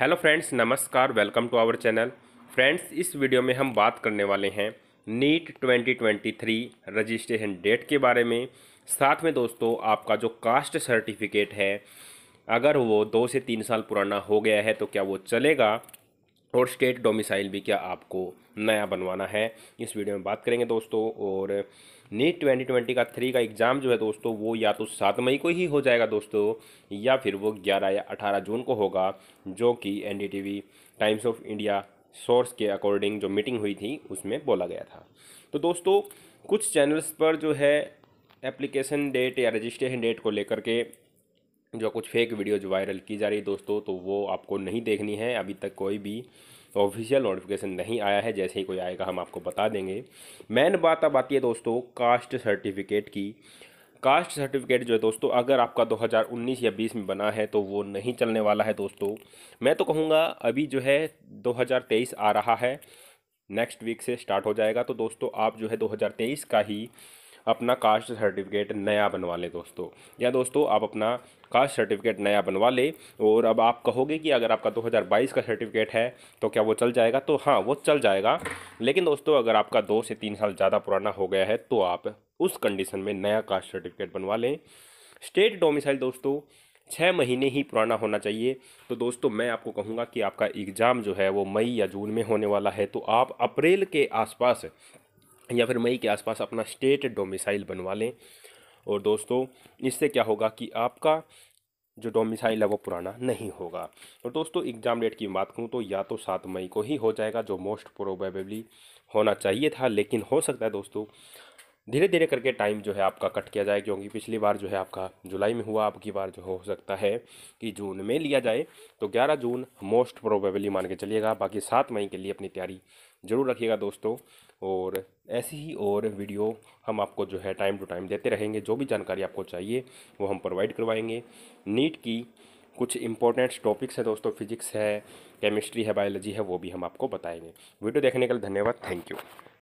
hello friends नमस्कार welcome to our channel friends इस video में हम बात करने वाले हैं नीट 2023 रजिस्ट्रेशन डेट के बारे में साथ में दोस्तों आपका जो कास्ट सर्टिफिकेट है अगर वो दो से तीन साल पुराना हो गया है तो क्या वो चलेगा और स्टेट डोमिसाइल भी क्या आपको नया बनवाना है इस वीडियो में बात करेंगे दोस्तों और नीट ट्वेंटी ट्वेंटी का थ्री का एग्ज़ाम जो है दोस्तों वो या तो सात मई को ही हो जाएगा दोस्तों या फिर वो ग्यारह या अठारह जून को होगा जो कि an Times of India source के अकॉर्डिंग जो मीटिंग हुई थी उसमें बोला गया था तो दोस्तों कुछ चैनल्स पर जो है एप्लीकेशन डेट या रजिस्ट्रेशन डेट को लेकर के जो कुछ फेक वीडियोज वायरल की जा रही है दोस्तों तो वो आपको नहीं देखनी है अभी तक कोई भी ऑफिशियल नोटिफिकेशन नहीं आया है जैसे ही कोई आएगा हम आपको बता देंगे मेन बात अब आती है दोस्तों कास्ट सर्टिफिकेट की कास्ट सर्टिफिकेट जो है दोस्तों अगर आपका 2019 या 20 में बना है तो वो नहीं चलने वाला है दोस्तों मैं तो कहूँगा अभी जो है 2023 आ रहा है नेक्स्ट वीक से स्टार्ट हो जाएगा तो दोस्तों आप जो है 2023 का ही अपना कास्ट सर्टिफिकेट नया बनवा लें दोस्तों या दोस्तों आप अपना कास्ट सर्टिफिकेट नया बनवा लें और अब आप कहोगे कि अगर आपका 2022 का सर्टिफिकेट है तो क्या वो चल जाएगा तो हाँ वो चल जाएगा लेकिन दोस्तों अगर आपका दो से तीन साल ज़्यादा पुराना हो गया है तो आप उस कंडीशन में नया कास्ट सर्टिफिकेट बनवा लें स्टेट डोमिसाइल दोस्तों छः महीने ही पुराना होना चाहिए तो दोस्तों मैं आपको कहूँगा कि आपका एग्ज़ाम जो है वो मई या जून में होने वाला है तो आप अप्रैल के आसपास या फिर मई के आसपास अपना स्टेट डोमिसाइल बनवा लें और दोस्तों इससे क्या होगा कि आपका जो डोमिसाइल है वो पुराना नहीं होगा और दोस्तों एग्ज़ाम डेट की बात करूँ तो या तो सात मई को ही हो जाएगा जो मोस्ट प्रोबेबली होना चाहिए था लेकिन हो सकता है दोस्तों धीरे धीरे करके टाइम जो है आपका कट किया जाए क्योंकि पिछली बार जो है आपका जुलाई में हुआ आपकी बार जो हो सकता है कि जून में लिया जाए तो 11 जून मोस्ट प्रोबेबली मान के चलिएगा बाकी सात मई के लिए अपनी तैयारी ज़रूर रखिएगा दोस्तों और ऐसी ही और वीडियो हम आपको जो है टाइम टू टाइम देते रहेंगे जो भी जानकारी आपको चाहिए वो हम प्रोवाइड करवाएंगे नीट की कुछ इंपॉर्टेंट टॉपिक्स हैं दोस्तों फिजिक्स है केमिस्ट्री है बायोलॉजी है वो भी हम आपको बताएंगे वीडियो देखने के लिए धन्यवाद थैंक यू